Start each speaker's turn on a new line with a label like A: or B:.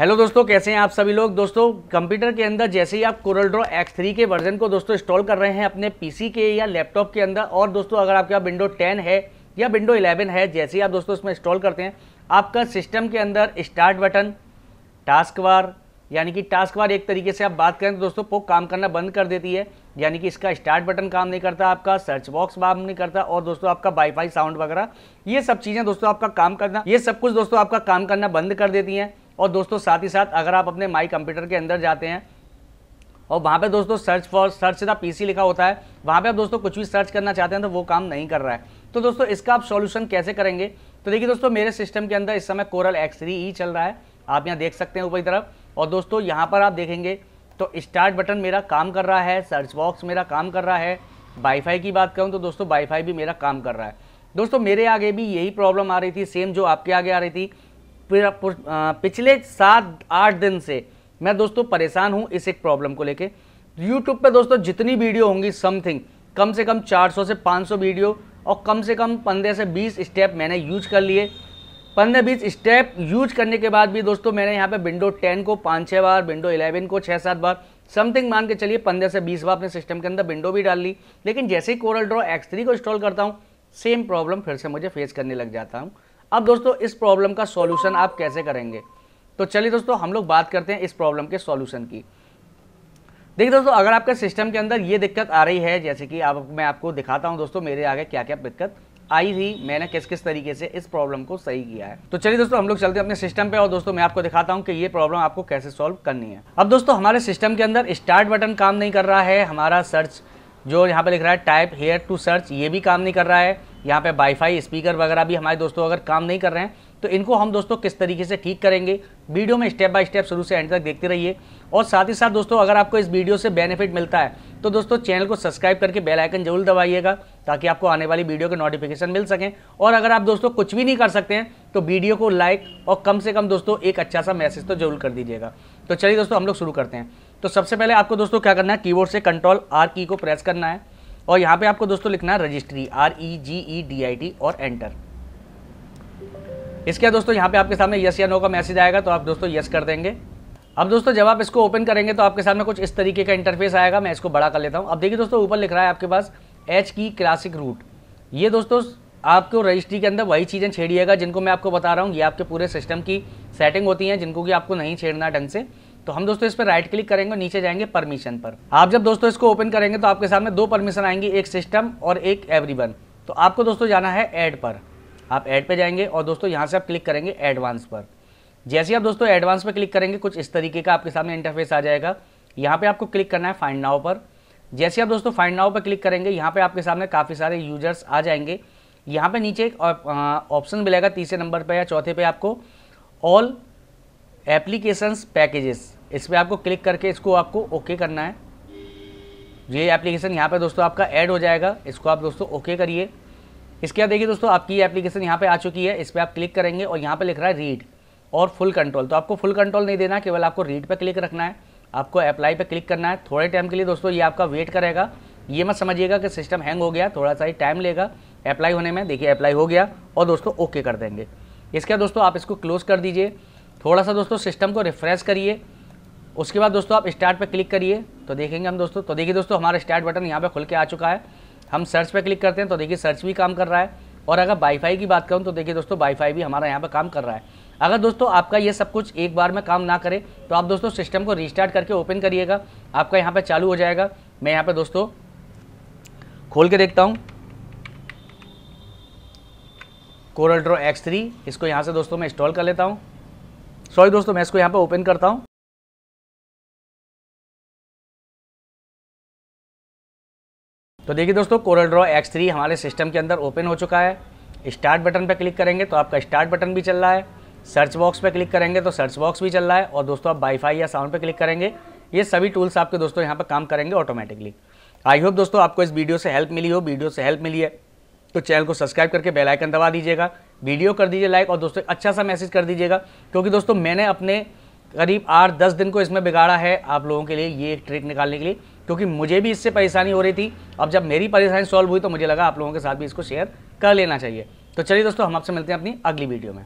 A: hello दोस्तों कैसे हैं आप सभी लोग दोस्तों कंप्यूटर के अंदर जैसे ही आप कोरल ड्रॉ एक्स थ्री के वर्जन को दोस्तों इंस्टॉल कर रहे हैं अपने पीसी के या लैपटॉप के अंदर और दोस्तों अगर आपके पास विंडो टेन है या विंडो इलेवन है जैसे ही आप दोस्तों इसमें इंस्टॉल करते हैं आपका सिस्टम के अंदर स्टार्ट बटन टास्क वार यानी कि टास्क वार एक तरीके से आप बात करें तो दोस्तों वो काम करना बंद कर देती है यानी कि इसका स्टार्ट बटन काम नहीं करता आपका सर्च बॉक्स काम नहीं करता और दोस्तों आपका वाईफाई साउंड वगैरह ये सब चीज़ें दोस्तों आपका काम करना ये सब कुछ दोस्तों आपका काम करना बंद कर देती हैं और दोस्तों साथ ही साथ अगर आप अपने माई कंप्यूटर के अंदर जाते हैं और वहाँ पे दोस्तों search for search the PC लिखा होता है वहाँ पे आप दोस्तों कुछ भी सर्च करना चाहते हैं तो वो काम नहीं कर रहा है तो दोस्तों इसका आप सॉल्यूशन कैसे करेंगे तो देखिए दोस्तों मेरे सिस्टम के अंदर इस समय कोरल एक्स थ्री ई चल रहा है आप यहाँ देख सकते हैं ऊपर की तरफ और दोस्तों यहाँ पर आप देखेंगे तो स्टार्ट बटन मेरा काम कर रहा है सर्च बॉक्स मेरा काम कर रहा है वाईफाई की बात करूँ तो दोस्तों वाईफाई भी मेरा काम कर रहा है दोस्तों मेरे आगे भी यही प्रॉब्लम आ रही थी सेम जो आपके आगे आ रही थी पिछले सात आठ दिन से मैं दोस्तों परेशान हूँ इस एक प्रॉब्लम को लेके यूट्यूब पे दोस्तों जितनी वीडियो होंगी समथिंग कम से कम 400 से 500 वीडियो और कम से कम पंद्रह से 20 स्टेप मैंने यूज कर लिए पंद्रह बीस स्टेप यूज करने के बाद भी दोस्तों मैंने यहाँ पे विंडो 10 को पाँच छः बार विंडो 11 को छः सात बार समथिंग मान के चलिए पंद्रह से बीस बार अपने सिस्टम के अंदर विंडो भी डाल ली लेकिन जैसे ही कोरल ड्रॉ एक्स को इंस्टॉल करता हूँ सेम प्रॉब्लम फिर से मुझे फेस करने लग जाता हूँ अब दोस्तों इस प्रॉब्लम का सॉल्यूशन आप कैसे करेंगे तो चलिए दोस्तों हम लोग बात करते हैं इस प्रॉब्लम के सॉल्यूशन की देखिए दोस्तों अगर आपके सिस्टम के अंदर ये दिक्कत आ रही है जैसे कि आप मैं आपको दिखाता हूँ दोस्तों मेरे आगे क्या क्या दिक्कत आई थी मैंने किस किस तरीके से इस प्रॉब्लम को सही किया है तो चलिए दोस्तों हम लोग चलते हैं अपने सिस्टम पे और दोस्तों मैं आपको दिखाता हूँ कि ये प्रॉब्लम आपको कैसे सॉल्व करनी है अब दोस्तों हमारे सिस्टम के अंदर स्टार्ट बटन काम नहीं कर रहा है हमारा सर्च जो यहाँ पे लिख रहा है टाइप हेयर टू सर्च ये भी काम नहीं कर रहा है यहाँ पे वाईफाई स्पीकर वगैरह भी हमारे दोस्तों अगर काम नहीं कर रहे हैं तो इनको हम दोस्तों किस तरीके से ठीक करेंगे वीडियो में स्टेप बाय स्टेप शुरू से एंड तक देखते रहिए और साथ ही साथ दोस्तों अगर आपको इस वीडियो से बेनिफिट मिलता है तो दोस्तों चैनल को सब्सक्राइब करके बेल आइकन जरूर दबाइएगा ताकि आपको आने वाली वीडियो के नोटिफिकेशन मिल सकें और अगर आप दोस्तों कुछ भी नहीं कर सकते हैं तो वीडियो को लाइक और कम से कम दोस्तों एक अच्छा सा मैसेज तो जरूर कर दीजिएगा तो चलिए दोस्तों हम लोग शुरू करते हैं तो सबसे पहले आपको दोस्तों क्या करना है कीबोर्ड से कंट्रोल आर की को प्रेस करना है और यहाँ पे आपको दोस्तों लिखना है registry R E G E D I T और एंटर इसके दोस्तों यहाँ पे आपके सामने यस या नो का मैसेज आएगा तो आप दोस्तों यस कर देंगे अब दोस्तों जब आप इसको ओपन करेंगे तो आपके सामने कुछ इस तरीके का इंटरफेस आएगा मैं इसको बड़ा कर लेता हूँ अब देखिए दोस्तों ऊपर लिख रहा है आपके पास एच की क्लासिक रूट ये दोस्तों आपको रजिस्ट्री के अंदर वही चीज़ें छेड़िएगा जिनको मैं आपको बता रहा हूँ ये आपके पूरे सिस्टम की सेटिंग होती हैं जिनको कि आपको नहीं छेड़ना ढंग से तो हम दोस्तों इस पर राइट क्लिक करेंगे नीचे जाएंगे परमिशन पर आप जब दोस्तों इसको ओपन करेंगे तो आपके सामने दो परमिशन आएंगी एक सिस्टम और एक एवरी तो आपको दोस्तों जाना है ऐड पर आप ऐड पर जाएंगे और दोस्तों यहाँ से आप क्लिक करेंगे एडवांस पर जैसे आप दोस्तों एडवांस पर क्लिक करेंगे कुछ इस तरीके का आपके सामने इंटरफेस आ जाएगा यहाँ पे आपको क्लिक करना है फाइंड नाव पर जैसे आप दोस्तों फाइंड नाव पर क्लिक करेंगे यहाँ पे आपके सामने काफ़ी सारे यूजर्स आ जाएंगे यहाँ पे नीचे एक ऑप्शन मिलेगा तीसरे नंबर पे या चौथे पे आपको ऑल एप्लीकेशंस पैकेजेस इस पर आपको क्लिक करके इसको आपको ओके okay करना है ये एप्लीकेशन यहाँ पे दोस्तों आपका ऐड हो जाएगा इसको आप दोस्तों ओके okay करिए इसके बाद देखिए दोस्तों आपकी एप्लीकेशन यहाँ पे आ चुकी है इस पर आप क्लिक करेंगे और यहाँ पे लिख रहा है रीड और फुल कंट्रोल तो आपको फुल कंट्रोल नहीं देना केवल आपको रीड पर क्लिक रखना है आपको अप्लाई पर क्लिक करना है थोड़े टाइम के लिए दोस्तों ये आपका वेट करेगा ये मत समझिएगा कि सिस्टम हैंग हो गया थोड़ा सा ही टाइम लेगा अप्लाई होने में देखिए अप्लाई हो गया और दोस्तों ओके कर देंगे इसके बाद दोस्तों आप इसको क्लोज़ कर दीजिए थोड़ा सा दोस्तों सिस्टम को रिफ्रेश करिए उसके बाद दोस्तों आप स्टार्ट पर क्लिक करिए तो देखेंगे हम दोस्तों तो देखिए दोस्तों हमारा स्टार्ट बटन यहाँ पर खुल के आ चुका है हम सर्च पर क्लिक करते हैं तो देखिए सर्च भी काम कर रहा है और अगर वाईफाई की बात करूँ तो देखिए दोस्तों वाईफाई भी हमारा यहाँ पर काम कर रहा है अगर दोस्तों आपका ये सब कुछ एक बार में काम ना करे तो आप दोस्तों सिस्टम को रिस्टार्ट करके ओपन करिएगा आपका यहाँ पर चालू हो जाएगा मैं यहाँ पर दोस्तों खोल के देखता हूँ कोरल ड्रो एक्स थ्री इसको यहाँ से दोस्तों मैं इंस्टॉल कर लेता हूँ सॉरी दोस्तों मैं इसको यहाँ पर ओपन करता हूँ तो देखिए दोस्तों कोरल ड्रॉ एक्स थ्री हमारे सिस्टम के अंदर ओपन हो चुका है स्टार्ट बटन पर क्लिक करेंगे तो आपका स्टार्ट बटन भी चल रहा है सर्च बॉक्स पर क्लिक करेंगे तो सर्च बॉक्स भी चल रहा है और दोस्तों आप वाईफाई या साउंड पर क्लिक करेंगे ये सभी टूल्स आपके दोस्तों यहाँ पर काम करेंगे ऑटोमेटिकली आई होप दोस्तों आपको इस वीडियो से हेल्प मिली हो वीडियो से हेल्प मिली है तो चैनल को सब्सक्राइब करके बेल आइकन दबा दीजिएगा वीडियो कर दीजिए लाइक और दोस्तों अच्छा सा मैसेज कर दीजिएगा क्योंकि दोस्तों मैंने अपने करीब आठ दस दिन को इसमें बिगाड़ा है आप लोगों के लिए ये एक ट्रिक निकालने के लिए क्योंकि मुझे भी इससे परेशानी हो रही थी अब जब मेरी परेशानी सॉल्व हुई तो मुझे लगा आप लोगों के साथ भी इसको शेयर कर लेना चाहिए तो चलिए दोस्तों हम आपसे मिलते हैं अपनी अगली वीडियो में